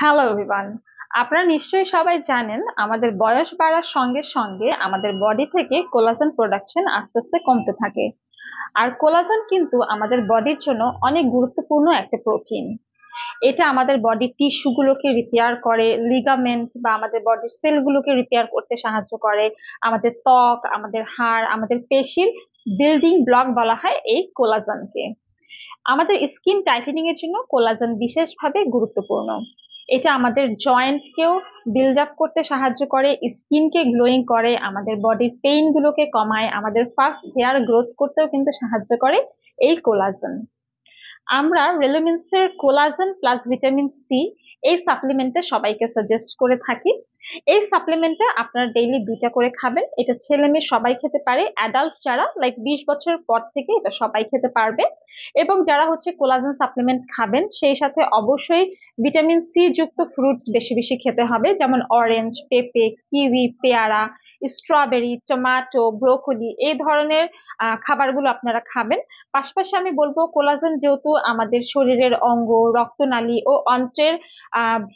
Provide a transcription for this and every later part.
hello everyone আপনারা নিশ্চয়ই সবাই জানেন আমাদের বয়স বাড়ার সঙ্গে সঙ্গে আমাদের বডি থেকে কোলাজেন প্রোডাকশন আস্তে আস্তে কমতে থাকে আর কোলাজেন কিন্তু আমাদের বডির জন্য অনেক গুরুত্বপূর্ণ একটা প্রোটিন এটা আমাদের বডির টিস্যুগুলোকে রিপেয়ার করে লিগামেন্ট বা আমাদের বডির সেলগুলোকে রিপেয়ার করতে সাহায্য করে আমাদের ত্বক আমাদের হাড় আমাদের পেশির বিল্ডিং ব্লক বলা হয় এই কোলাজনকে আমাদের স্কিন টাইটেনিং এর জন্য কোলাজেন বিশেষভাবে গুরুত্বপূর্ণ এটা আমাদের জয়েন্টকেও বিল্ড আপ করতে সাহায্য করে স্কিনকে গ্লোয়িং করে আমাদের বডির পেইনগুলোকে কমায় আমাদের ফার্স্ট হেয়ার গ্রোথ করতেও কিন্তু সাহায্য করে এই কোলাজেন আমরা রেলোমিন্সের কোলাজেন প্লাস ভিটামিন সি এই সাপ্লিমেন্টে সবাইকে সাজেস্ট করে থাকি এই সাপ্লিমেন্টটা আপনারা ডেইলি দুইটা করে খাবেন এটা ছেলে মেয়ে সবাই খেতে পারে অ্যাডাল্ট যারা লাইক বিশ বছর পর থেকে এটা সবাই খেতে পারবে এবং যারা হচ্ছে কোলাজেন সাপ্লিমেন্ট খাবেন সেই সাথে অবশ্যই ভিটামিন সি যুক্ত ফ্রুটস বেশি বেশি খেতে হবে যেমন অরেঞ্জ পেঁপে কিউই পেয়ারা স্ট্রবেরি টমাটো ব্রোকলি এই ধরনের খাবারগুলো আপনারা খাবেন পাশাপাশি আমি বলবো কোলাজেন যেহেতু আমাদের শরীরের অঙ্গ রক্তনালী ও অন্ত্রের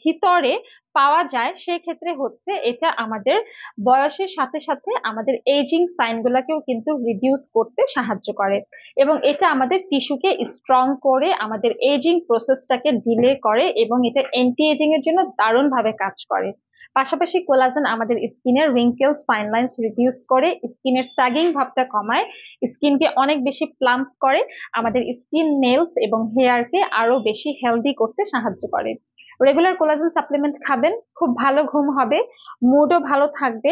ভিতরে পাওয়া যায় সেই ক্ষেত্রে হচ্ছে এটা আমাদের বয়সের সাথে সাথে আমাদের এইজিং সাইনগুলোকেও কিন্তু রিডিউস করতে সাহায্য করে এবং এটা আমাদের টিস্যুকে স্ট্রং করে আমাদের এইজিং প্রসেসটাকে ডিলে করে এবং এটা এন্টি এজিং এর জন্য দারুণভাবে কাজ করে পাশাপাশি কোলাজেন আমাদের স্কিনের রিঙ্কেলস ফাইন লাইন্স রিডিউস করে স্কিনের স্যাগিং ভাবটা কমায় স্কিনকে অনেক বেশি প্লাম্প করে আমাদের স্কিন নেলস এবং হেয়ারকে আরো বেশি হেলদি করতে সাহায্য করে রেগুলার কোলাজেন সাপ্লিমেন্ট খাবেন খুব ভালো ঘুম হবে মুডও ভালো থাকবে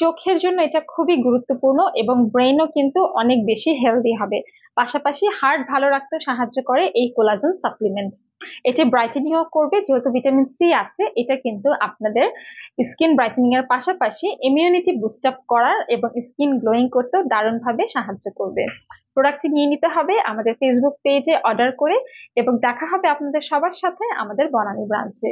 চোখের জন্য এটা খুবই গুরুত্বপূর্ণ এবং ব্রেনও কিন্তু অনেক বেশি হেলদি হবে পাশাপাশি হার্ট ভালো রাখতে সাহায্য করে এই কোলাজেন সাপ্লিমেন্ট এটি ব্রাইটেনিং করবে যেহেতু ভিটামিন সি আছে এটা কিন্তু আপনাদের স্কিন ব্রাইটেনিং এর পাশাপাশি ইমিউনিটি বুস্ট আপ করার এবং স্কিন গ্লোয়িং করতে দারুণ ভাবে সাহায্য করবে প্রোডাক্টটি নিয়ে নিতে হবে আমাদের ফেসবুক পেজে অর্ডার করে এবং দেখা হবে আপনাদের সবার সাথে আমাদের বনানী ব্রাঞ্চে